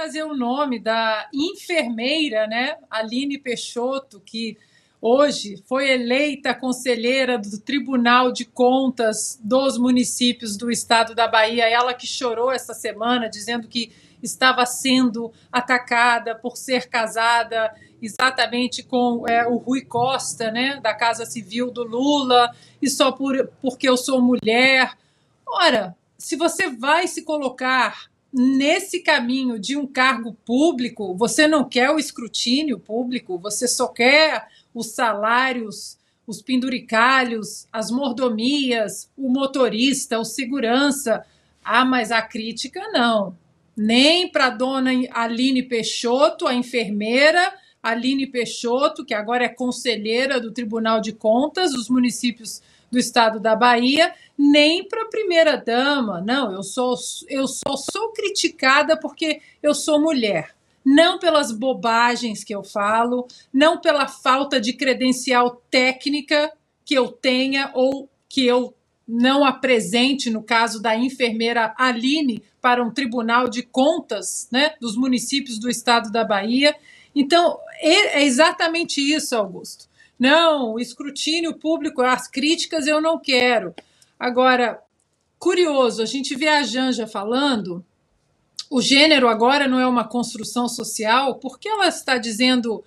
trazer o nome da enfermeira, né, Aline Peixoto, que hoje foi eleita conselheira do Tribunal de Contas dos municípios do estado da Bahia. Ela que chorou essa semana dizendo que estava sendo atacada por ser casada exatamente com é, o Rui Costa, né, da Casa Civil do Lula, e só por, porque eu sou mulher. Ora, se você vai se colocar nesse caminho de um cargo público, você não quer o escrutínio público, você só quer os salários, os penduricalhos, as mordomias, o motorista, o segurança. Ah, mas a crítica não. Nem para dona Aline Peixoto, a enfermeira, Aline Peixoto, que agora é conselheira do Tribunal de Contas dos municípios do estado da Bahia, nem para a primeira dama. Não, eu sou eu só sou criticada porque eu sou mulher. Não pelas bobagens que eu falo, não pela falta de credencial técnica que eu tenha ou que eu não apresente no caso da enfermeira Aline, para um tribunal de contas né, dos municípios do estado da Bahia. Então, é exatamente isso, Augusto. Não, escrutínio público, as críticas eu não quero. Agora, curioso, a gente vê a Janja falando, o gênero agora não é uma construção social, porque ela está dizendo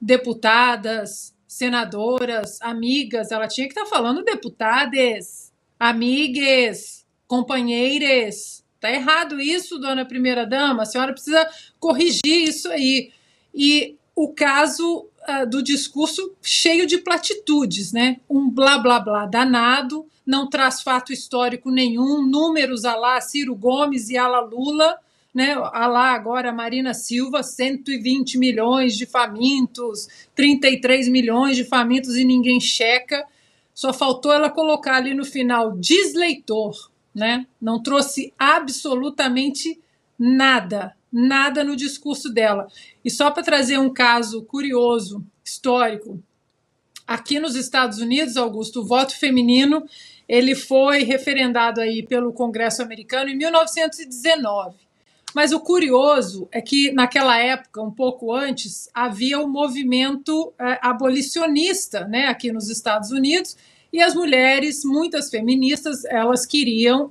deputadas, senadoras, amigas, ela tinha que estar falando deputadas, amigues, companheiras, Tá errado isso, dona primeira dama. A senhora precisa corrigir isso aí. E o caso uh, do discurso cheio de platitudes, né? Um blá blá blá danado, não traz fato histórico nenhum, números a lá Ciro Gomes e a lá Lula, né? A lá agora Marina Silva, 120 milhões de famintos, 33 milhões de famintos e ninguém checa. Só faltou ela colocar ali no final desleitor, né? Não trouxe absolutamente nada, nada no discurso dela. E só para trazer um caso curioso, histórico, aqui nos Estados Unidos, Augusto, o voto feminino ele foi referendado aí pelo Congresso americano em 1919. Mas o curioso é que naquela época, um pouco antes, havia o um movimento é, abolicionista, né, aqui nos Estados Unidos, e as mulheres, muitas feministas, elas queriam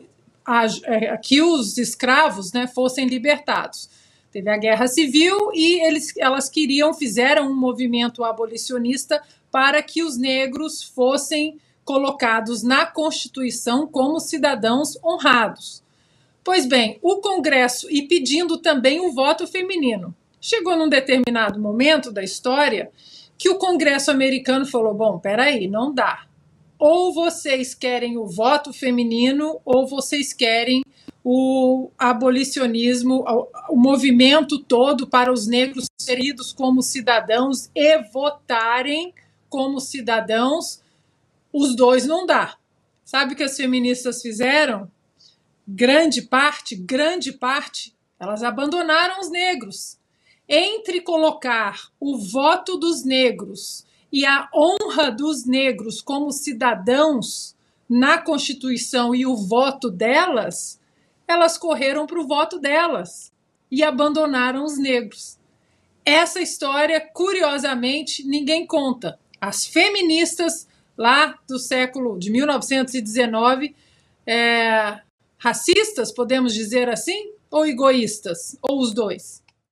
é, que os escravos né, fossem libertados. Teve a guerra civil e eles, elas queriam, fizeram um movimento abolicionista para que os negros fossem colocados na Constituição como cidadãos honrados. Pois bem, o Congresso e pedindo também um voto feminino. Chegou num determinado momento da história que o Congresso americano falou: bom, peraí, não dá ou vocês querem o voto feminino ou vocês querem o abolicionismo, o movimento todo para os negros seridos como cidadãos e votarem como cidadãos, os dois não dá. Sabe o que as feministas fizeram? Grande parte, grande parte, elas abandonaram os negros. Entre colocar o voto dos negros e a honra dos negros como cidadãos na Constituição e o voto delas, elas correram para o voto delas e abandonaram os negros. Essa história, curiosamente, ninguém conta. As feministas lá do século de 1919, é, eh, racistas, podemos dizer assim, ou egoístas, ou os dois?